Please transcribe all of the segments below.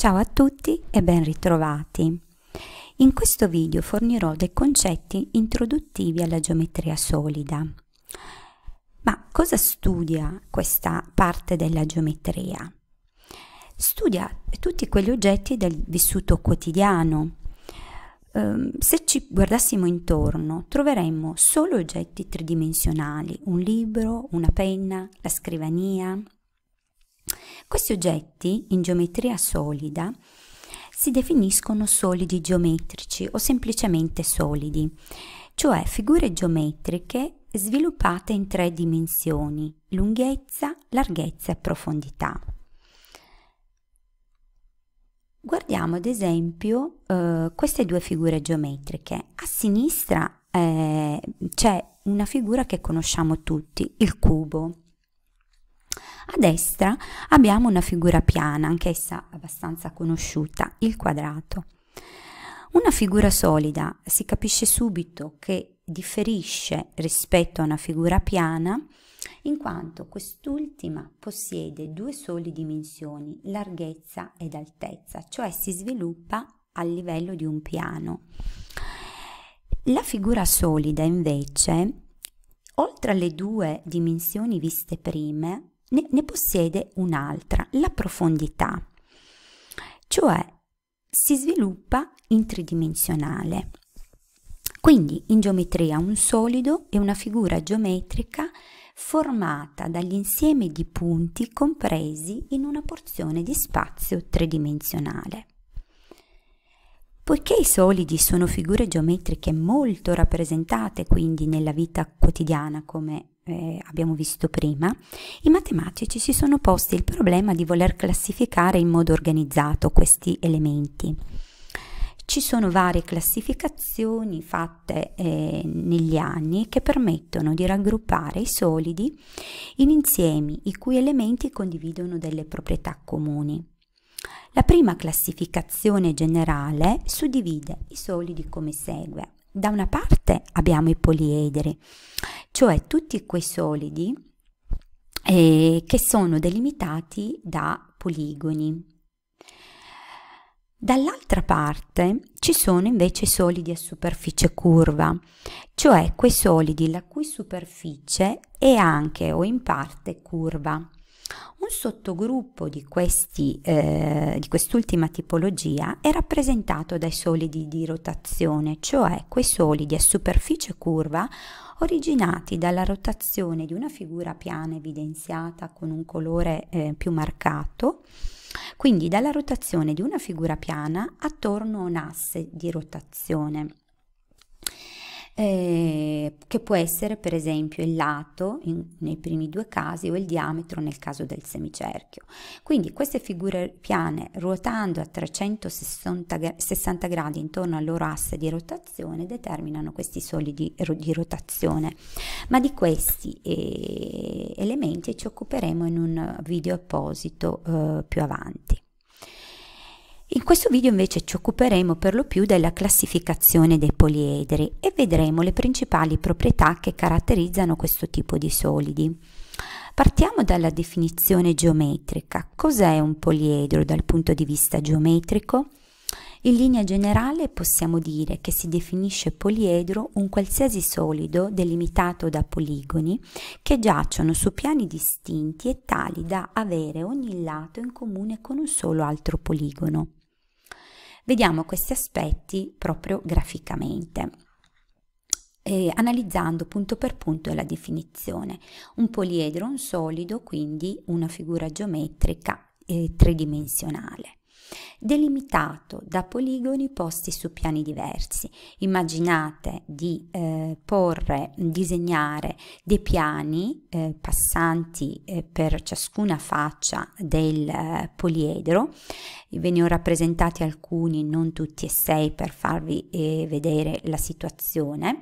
Ciao a tutti e ben ritrovati! In questo video fornirò dei concetti introduttivi alla geometria solida. Ma cosa studia questa parte della geometria? Studia tutti quegli oggetti del vissuto quotidiano. Ehm, se ci guardassimo intorno troveremmo solo oggetti tridimensionali, un libro, una penna, la scrivania, questi oggetti in geometria solida si definiscono solidi geometrici o semplicemente solidi, cioè figure geometriche sviluppate in tre dimensioni, lunghezza, larghezza e profondità. Guardiamo ad esempio eh, queste due figure geometriche. A sinistra eh, c'è una figura che conosciamo tutti, il cubo. A destra abbiamo una figura piana, anch'essa abbastanza conosciuta, il quadrato. Una figura solida si capisce subito che differisce rispetto a una figura piana in quanto quest'ultima possiede due soli dimensioni, larghezza ed altezza, cioè si sviluppa a livello di un piano. La figura solida invece, oltre alle due dimensioni viste prime, ne, ne possiede un'altra, la profondità, cioè si sviluppa in tridimensionale. Quindi in geometria un solido è una figura geometrica formata dall'insieme di punti compresi in una porzione di spazio tridimensionale. Poiché i solidi sono figure geometriche molto rappresentate quindi nella vita quotidiana come eh, abbiamo visto prima, i matematici si sono posti il problema di voler classificare in modo organizzato questi elementi. Ci sono varie classificazioni fatte eh, negli anni che permettono di raggruppare i solidi in insiemi i cui elementi condividono delle proprietà comuni. La prima classificazione generale suddivide i solidi come segue da una parte abbiamo i poliedri, cioè tutti quei solidi eh, che sono delimitati da poligoni. Dall'altra parte ci sono invece solidi a superficie curva, cioè quei solidi la cui superficie è anche o in parte curva un sottogruppo di, questi, eh, di quest'ultima tipologia è rappresentato dai solidi di rotazione, cioè quei solidi a superficie curva originati dalla rotazione di una figura piana evidenziata con un colore eh, più marcato, quindi dalla rotazione di una figura piana attorno a un asse di rotazione eh, che può essere per esempio il lato in, nei primi due casi o il diametro nel caso del semicerchio. Quindi queste figure piane ruotando a 360 60 gradi intorno al loro asse di rotazione determinano questi solidi di, di rotazione, ma di questi eh, elementi ci occuperemo in un video apposito eh, più avanti. In questo video invece ci occuperemo per lo più della classificazione dei poliedri e vedremo le principali proprietà che caratterizzano questo tipo di solidi. Partiamo dalla definizione geometrica. Cos'è un poliedro dal punto di vista geometrico? In linea generale possiamo dire che si definisce poliedro un qualsiasi solido delimitato da poligoni che giacciono su piani distinti e tali da avere ogni lato in comune con un solo altro poligono. Vediamo questi aspetti proprio graficamente. Eh, analizzando punto per punto la definizione. Un poliedro, un solido, quindi una figura geometrica eh, tridimensionale delimitato da poligoni posti su piani diversi. Immaginate di eh, porre, disegnare dei piani eh, passanti eh, per ciascuna faccia del eh, poliedro, ve ne ho rappresentati alcuni, non tutti e sei per farvi eh, vedere la situazione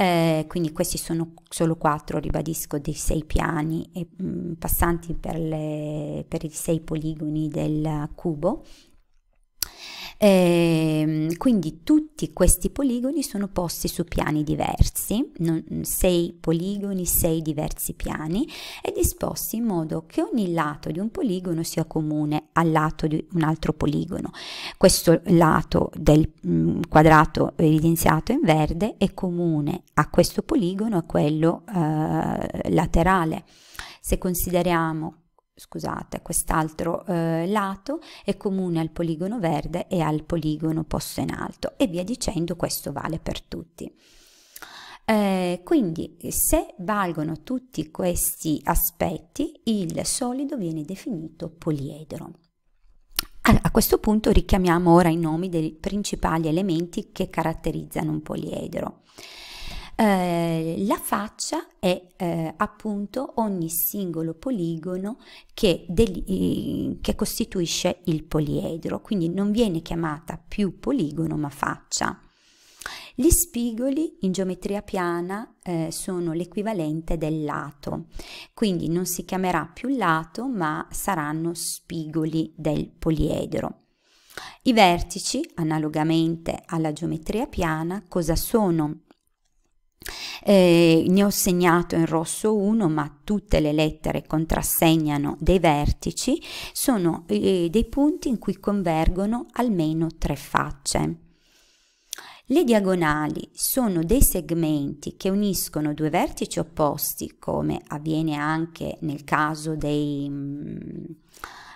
eh, quindi questi sono solo quattro, ribadisco, dei sei piani e, mh, mm, passanti per, le, per i sei poligoni del cubo e, ehm, quindi tutti questi poligoni sono posti su piani diversi, non, sei poligoni, sei diversi piani e disposti in modo che ogni lato di un poligono sia comune al lato di un altro poligono. Questo lato del mh, mm, quadrato evidenziato in verde è comune a questo poligono a quello eh, laterale. Se consideriamo scusate, quest'altro eh, lato è comune al poligono verde e al poligono posto in alto e via dicendo, questo vale per tutti. Eh, quindi se valgono tutti questi aspetti, il solido viene definito poliedro. A, a questo punto richiamiamo ora i nomi dei principali elementi che caratterizzano un poliedro. Eh, la faccia è eh, appunto ogni singolo poligono che, eh, che costituisce il poliedro, quindi non viene chiamata più poligono ma faccia. Gli spigoli in geometria piana eh, sono l'equivalente del lato, quindi non si chiamerà più lato ma saranno spigoli del poliedro. I vertici, analogamente alla geometria piana, cosa sono? Eh, ne ho segnato in rosso uno, ma tutte le lettere contrassegnano dei vertici, sono eh, dei punti in cui convergono almeno tre facce. Le diagonali sono dei segmenti che uniscono due vertici opposti, come avviene anche nel caso dei... Mh, mm,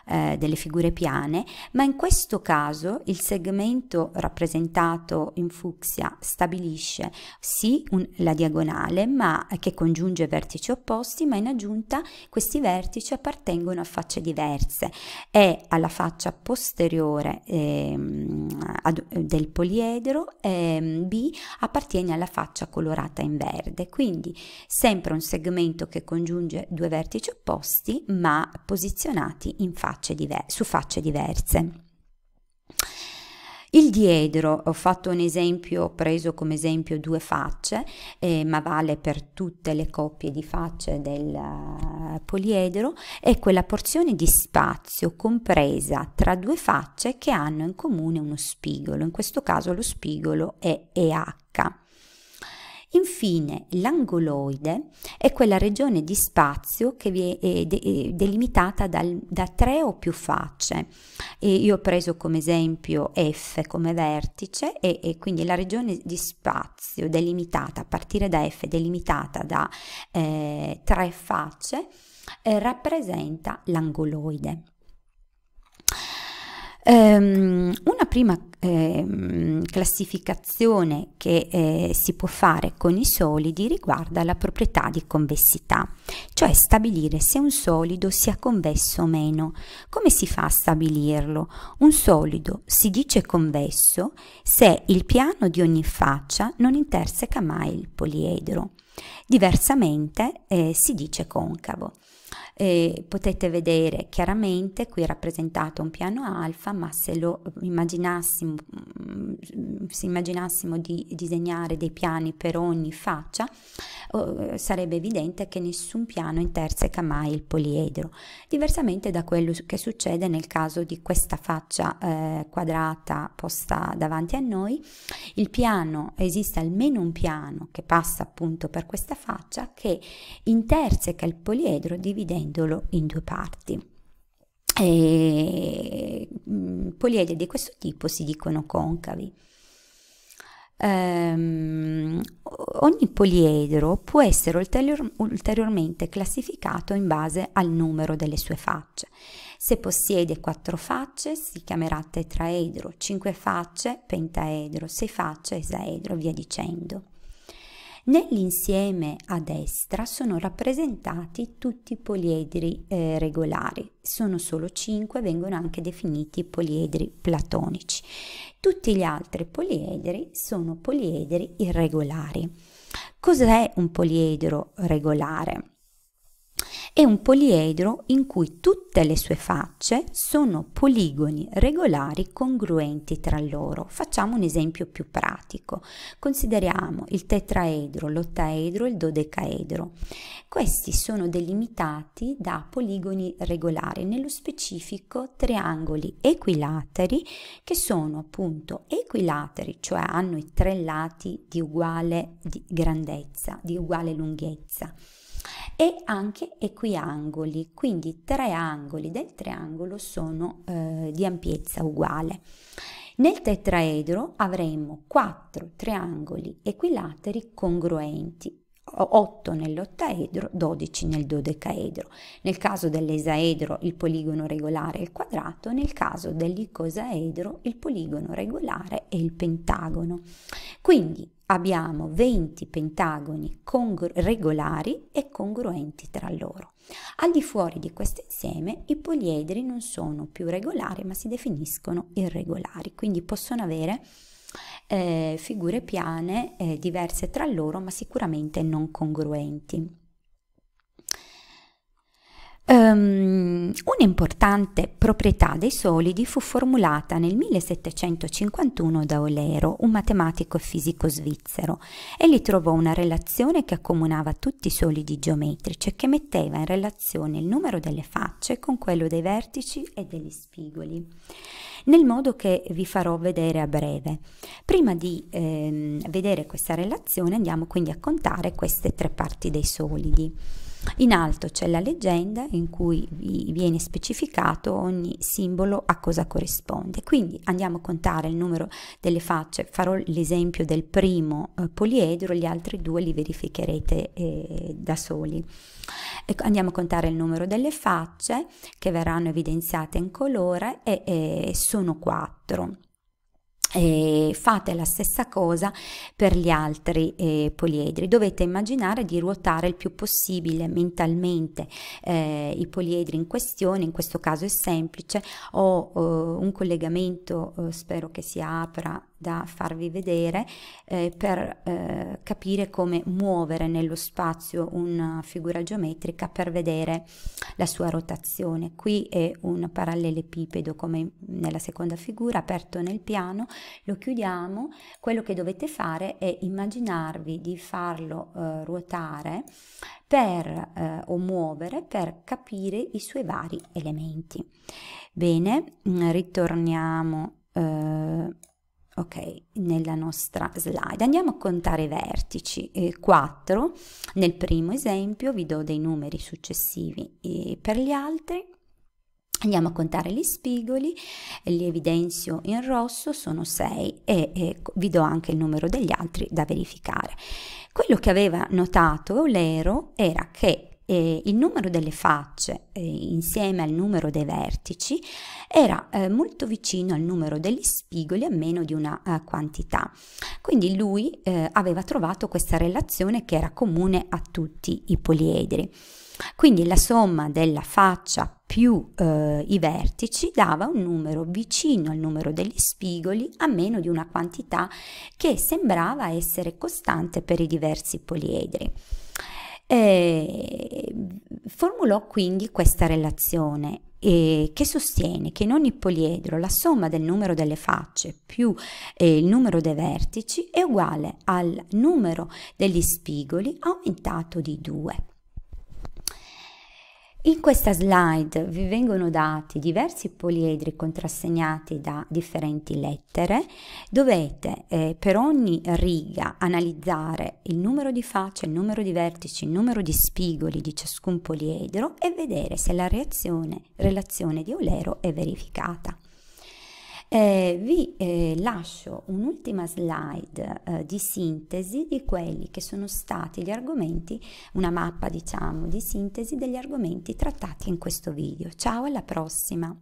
eh, delle figure piane, ma in questo caso il segmento rappresentato in fucsia stabilisce sì un, la diagonale ma che congiunge vertici opposti, ma in aggiunta questi vertici appartengono a facce diverse e alla faccia posteriore eh, ad, del poliedro eh, B appartiene alla faccia colorata in verde, quindi sempre un segmento che congiunge due vertici opposti ma posizionati in faccia facce diver- su facce diverse. Il diedro, ho fatto un esempio, ho preso come esempio due facce, eh, ma vale per tutte le coppie di facce del uh, poliedro, è quella porzione di spazio compresa tra due facce che hanno in comune uno spigolo, in questo caso lo spigolo è EH. Infine, l'angoloide è quella regione di spazio che è eh, eh, delimitata dal, da tre o più facce. E io ho preso come esempio F come vertice e, e, quindi la regione di spazio delimitata a partire da F delimitata da eh, tre facce eh, rappresenta l'angoloide. Um, una prima eh, classificazione che eh, si può fare con i solidi riguarda la proprietà di convessità, cioè stabilire se un solido sia convesso o meno. Come si fa a stabilirlo? Un solido si dice convesso se il piano di ogni faccia non interseca mai il poliedro. Diversamente eh, si dice concavo eh, potete vedere chiaramente qui rappresentato un piano alfa ma se lo mm, immaginassimo mm, se immaginassimo di disegnare dei piani per ogni faccia eh, sarebbe evidente che nessun piano interseca mai il poliedro diversamente da quello che succede nel caso di questa faccia eh, quadrata posta davanti a noi il piano esiste almeno un piano che passa appunto per questa faccia che interseca il poliedro dividendo dividendolo in due parti. E, mm, poliedri di questo tipo si dicono concavi. Um, ehm, ogni poliedro può essere ulterior- ulteriormente classificato in base al numero delle sue facce. Se possiede quattro facce si chiamerà tetraedro, cinque facce pentaedro, sei facce esaedro via dicendo. Nell'insieme a destra sono rappresentati tutti i poliedri eh, regolari, sono solo 5, vengono anche definiti poliedri platonici. Tutti gli altri poliedri sono poliedri irregolari. Cos'è un poliedro regolare? È un poliedro in cui tutte le sue facce sono poligoni regolari congruenti tra loro. Facciamo un esempio più pratico. Consideriamo il tetraedro, l'ottaedro e il dodecaedro. Questi sono delimitati da poligoni regolari, nello specifico triangoli equilateri che sono appunto equilateri, cioè hanno i tre lati di uguale grandezza, di uguale lunghezza e anche equiangoli, quindi tre angoli del triangolo sono eh, di ampiezza uguale. Nel tetraedro avremo quattro triangoli equilateri congruenti 8 nell'ottaedro, 12 nel dodecaedro. Nel caso dell'esaedro il poligono regolare è il quadrato, nel caso dell'icosaedro il poligono regolare è il pentagono. Quindi abbiamo 20 pentagoni regolari e congruenti tra loro. Al di fuori di questo insieme i poliedri non sono più regolari ma si definiscono irregolari, quindi possono avere eh, figure piane eh, diverse tra loro ma sicuramente non congruenti. Um, un'importante proprietà dei solidi fu formulata nel 1751 da Olero, un matematico e fisico svizzero. Egli trovò una relazione che accomunava tutti i solidi geometrici e che metteva in relazione il numero delle facce con quello dei vertici e degli spigoli nel modo che vi farò vedere a breve. Prima di ehm, vedere questa relazione andiamo quindi a contare queste tre parti dei solidi. In alto c'è la leggenda in cui vi viene specificato ogni simbolo a cosa corrisponde. Quindi andiamo a contare il numero delle facce, farò l'esempio del primo eh, poliedro, gli altri due li verificherete eh, da soli. E ecco, andiamo a contare il numero delle facce che verranno evidenziate in colore e, e eh, sono 4. E fate la stessa cosa per gli altri eh, poliedri dovete immaginare di ruotare il più possibile mentalmente eh, i poliedri in questione in questo caso è semplice ho eh, un collegamento eh, spero che si apra da farvi vedere eh, per eh, capire come muovere nello spazio una figura geometrica per vedere la sua rotazione. Qui è un parallelepipedo come nella seconda figura, aperto nel piano, lo chiudiamo, quello che dovete fare è immaginarvi di farlo eh, ruotare per, eh, o muovere per capire i suoi vari elementi. Bene, mm, ritorniamo eh, ok, nella nostra slide. Andiamo a contare i vertici, eh, 4 nel primo esempio, vi do dei numeri successivi eh, per gli altri. Andiamo a contare gli spigoli, li evidenzio in rosso, sono 6 e, e vi do anche il numero degli altri da verificare. Quello che aveva notato Lero era che eh, il numero delle facce eh, insieme al numero dei vertici era eh, molto vicino al numero degli spigoli a meno di una eh, quantità. Quindi lui eh, aveva trovato questa relazione che era comune a tutti i poliedri. Quindi la somma della faccia più eh, i vertici dava un numero vicino al numero degli spigoli a meno di una quantità che sembrava essere costante per i diversi poliedri. E eh, Formulò quindi questa relazione eh, che sostiene che in ogni poliedro la somma del numero delle facce più eh, il numero dei vertici è uguale al numero degli spigoli aumentato di 2. In questa slide vi vengono dati diversi poliedri contrassegnati da differenti lettere. Dovete eh, per ogni riga analizzare il numero di facce, il numero di vertici, il numero di spigoli di ciascun poliedro e vedere se la reazione, relazione di Olero è verificata. Eh, vi eh, lascio un'ultima slide eh, di sintesi di quelli che sono stati gli argomenti, una mappa diciamo di sintesi degli argomenti trattati in questo video. Ciao alla prossima!